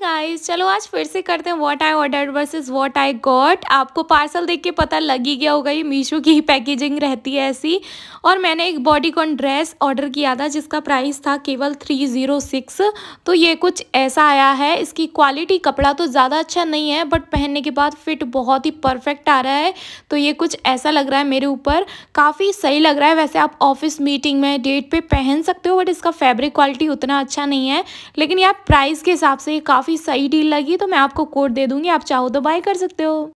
guys चलो आज फिर से करते हैं what I order versus what I got आपको पार्सल देख के पता लग ही गया होगा ये मीशो की पैकेजिंग रहती है ऐसी और मैंने एक बॉडीकॉन ड्रेस ऑर्डर किया था जिसका प्राइस था केवल थ्री ज़ीरो सिक्स तो ये कुछ ऐसा आया है इसकी क्वालिटी कपड़ा तो ज़्यादा अच्छा नहीं है बट पहनने के बाद फिट बहुत ही परफेक्ट आ रहा है तो ये कुछ ऐसा लग रहा है मेरे ऊपर काफ़ी सही लग रहा है वैसे आप ऑफिस मीटिंग में डेट पर पहन सकते हो बट इसका फैब्रिक क्वालिटी उतना अच्छा नहीं है लेकिन यार प्राइस के हिसाब से काफ़ी काफ़ी सही डील लगी तो मैं आपको कोड दे दूँगी आप चाहो तो बाय कर सकते हो